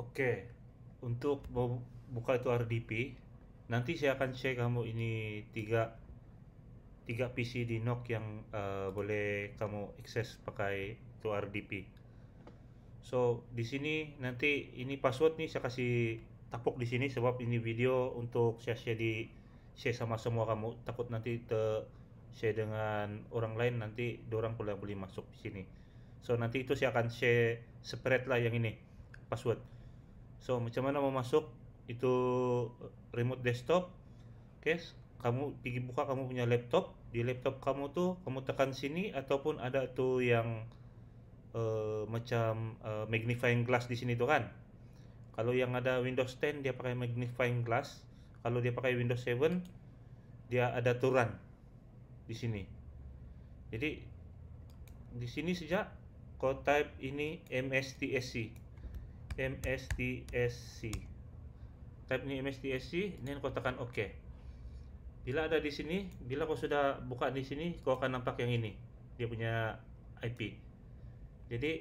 Oke, untuk mau buka itu RDP, nanti saya akan share kamu ini tiga tiga PC di NOC yang uh, boleh kamu akses pakai itu RDP. So di sini nanti ini password nih saya kasih tapuk di sini sebab ini video untuk saya share di share sama semua kamu takut nanti te share dengan orang lain nanti dorang pula boleh masuk di sini. So nanti itu saya akan share spread lah yang ini password so macam mana mau masuk itu eh, remote desktop oke okay. kamu pergi buka kamu punya laptop di laptop kamu tuh kamu tekan sini ataupun ada tuh yang uh, macam uh, magnifying glass di sini tuh kan kalau yang ada Windows 10 dia pakai magnifying glass kalau dia pakai Windows 7 dia ada turan di sini jadi di sini sejak kau type ini MSTSC MSTSC type ini MSTSC ini kau tekan OK bila ada di sini bila kau sudah buka di sini kau akan nampak yang ini dia punya IP jadi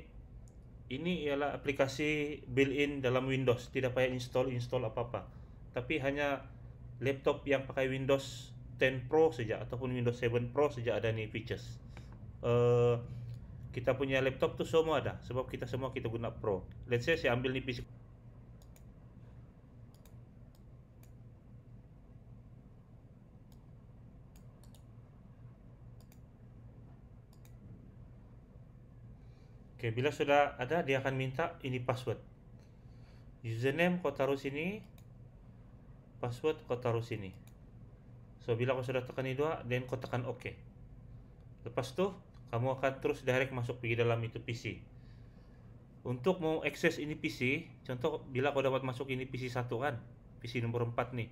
ini ialah aplikasi built-in dalam Windows tidak payah install install apa-apa tapi hanya laptop yang pakai Windows 10 Pro saja ataupun Windows 7 Pro saja ada nih features uh, kita punya laptop tuh semua ada sebab kita semua kita guna pro let's say saya ambil nih PC Oke, bila sudah ada, dia akan minta ini password. Username kau taruh sini, password kau taruh sini. So, bila kau sudah tekan ini dua, then kau tekan OK. Lepas tuh, kamu akan terus direct masuk ke dalam itu PC untuk mau akses ini PC contoh bila kau dapat masuk ini PC satu kan PC nomor 4 nih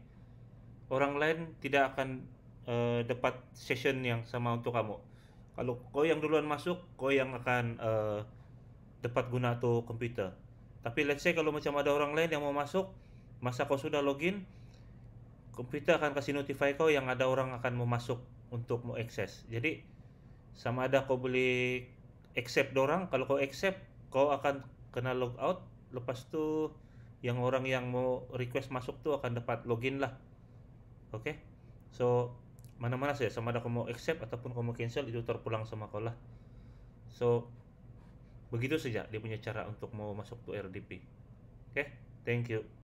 orang lain tidak akan uh, dapat session yang sama untuk kamu kalau kau yang duluan masuk kau yang akan uh, dapat guna tuh komputer tapi let's say kalau macam ada orang lain yang mau masuk masa kau sudah login komputer akan kasih notify kau yang ada orang akan mau masuk untuk mau akses jadi sama ada kau boleh accept orang kalau kau accept kau akan kena log out lepas tu yang orang yang mau request masuk tu akan dapat login lah oke so mana-mana saja sama ada kau mau accept ataupun kau mau cancel itu terpulang sama kau lah so begitu saja dia punya cara untuk mau masuk tu RDP oke thank you